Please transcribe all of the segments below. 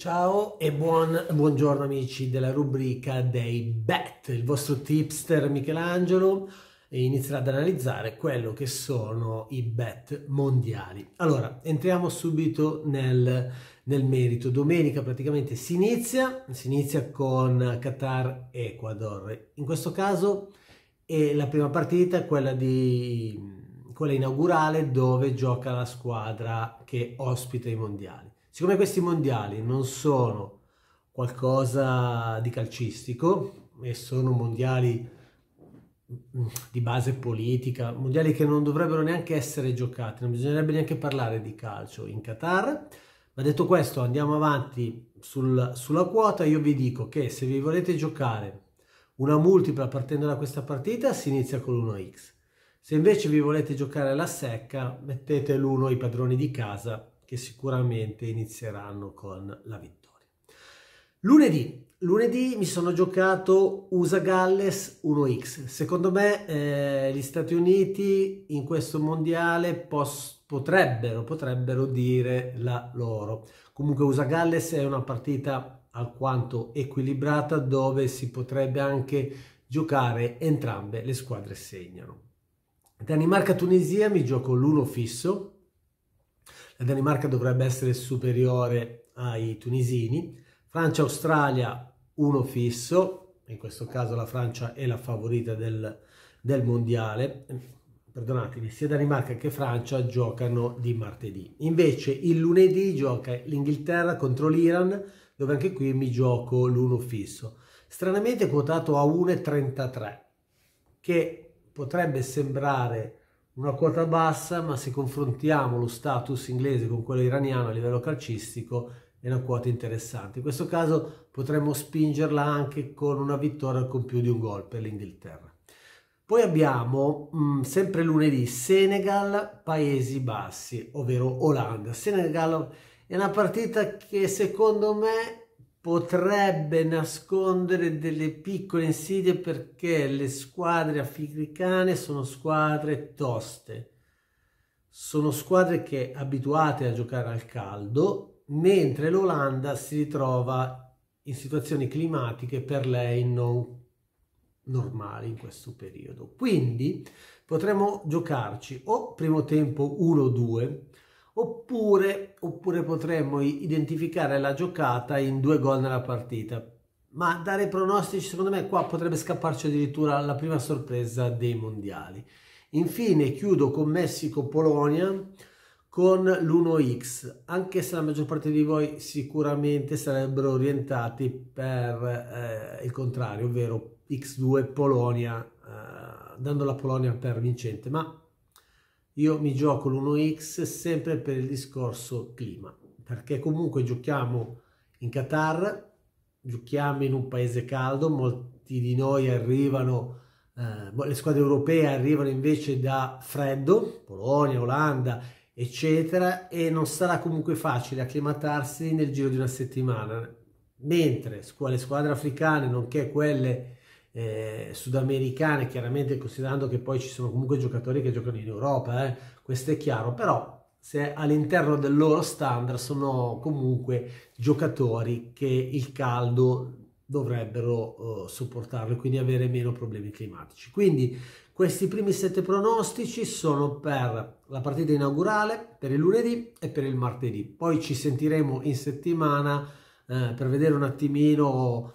Ciao e buon, buongiorno amici della rubrica dei BET, il vostro tipster Michelangelo inizierà ad analizzare quello che sono i bet mondiali. Allora, entriamo subito nel, nel merito. Domenica praticamente si inizia, si inizia con Qatar e Ecuador. In questo caso è la prima partita, quella, di, quella inaugurale dove gioca la squadra che ospita i mondiali. Siccome questi mondiali non sono qualcosa di calcistico e sono mondiali di base politica, mondiali che non dovrebbero neanche essere giocati, non bisognerebbe neanche parlare di calcio in Qatar. Ma detto questo, andiamo avanti sul, sulla quota. Io vi dico che se vi volete giocare una multipla partendo da questa partita, si inizia con l'1x. Se invece vi volete giocare la secca, mettete l'1 i padroni di casa che sicuramente inizieranno con la vittoria. Lunedì Lunedì mi sono giocato USA Galles 1x. Secondo me eh, gli Stati Uniti in questo mondiale pos- potrebbero, potrebbero dire la loro. Comunque USA Galles è una partita alquanto equilibrata dove si potrebbe anche giocare entrambe le squadre segnano. Danimarca-Tunisia mi gioco l'1 fisso. La Danimarca dovrebbe essere superiore ai tunisini Francia-Australia uno fisso, in questo caso la Francia è la favorita del, del mondiale, perdonatemi, sia Danimarca che Francia giocano di martedì. Invece il lunedì gioca l'Inghilterra contro l'Iran, dove anche qui mi gioco l'uno fisso. Stranamente quotato a 1,33, che potrebbe sembrare una quota bassa, ma se confrontiamo lo status inglese con quello iraniano a livello calcistico, è una quota interessante. In questo caso potremmo spingerla anche con una vittoria con più di un gol per l'Inghilterra. Poi abbiamo mh, mm, sempre lunedì Senegal, Paesi Bassi, ovvero Olanda. Senegal è una partita che secondo me potrebbe nascondere delle piccole insidie perché le squadre africane sono squadre toste. Sono squadre che abituate a giocare al caldo mentre l'Olanda si ritrova in situazioni climatiche per lei non normali in questo periodo. Quindi potremmo giocarci o primo tempo 1-2 oppure, oppure potremmo identificare la giocata in due gol nella partita. Ma dare pronostici, secondo me, qua potrebbe scapparci addirittura la prima sorpresa dei mondiali. Infine chiudo con Messico-Polonia con l'1X, anche se la maggior parte di voi sicuramente sarebbero orientati per eh, il contrario, ovvero X2 Polonia, eh, dando la Polonia per vincente, ma io mi gioco l'1X sempre per il discorso clima, perché comunque giochiamo in Qatar, giochiamo in un paese caldo, molti di noi arrivano eh, le squadre europee arrivano invece da freddo, Polonia, Olanda eccetera, e non sarà comunque facile acclimatarsi nel giro di una settimana. Mentre le squadre africane, nonché quelle eh, sudamericane, chiaramente considerando che poi ci sono comunque giocatori che giocano in Europa, eh, questo è chiaro, però se all'interno del loro standard sono comunque giocatori che il caldo dovrebbero eh, supportarlo e quindi avere meno problemi climatici. Quindi questi primi sette pronostici sono per la partita inaugurale, per il lunedì e per il martedì. Poi ci sentiremo in settimana eh, per vedere un attimino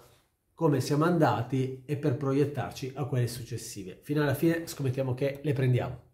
come siamo andati e per proiettarci a quelle successive. Fino alla fine scommettiamo che le prendiamo.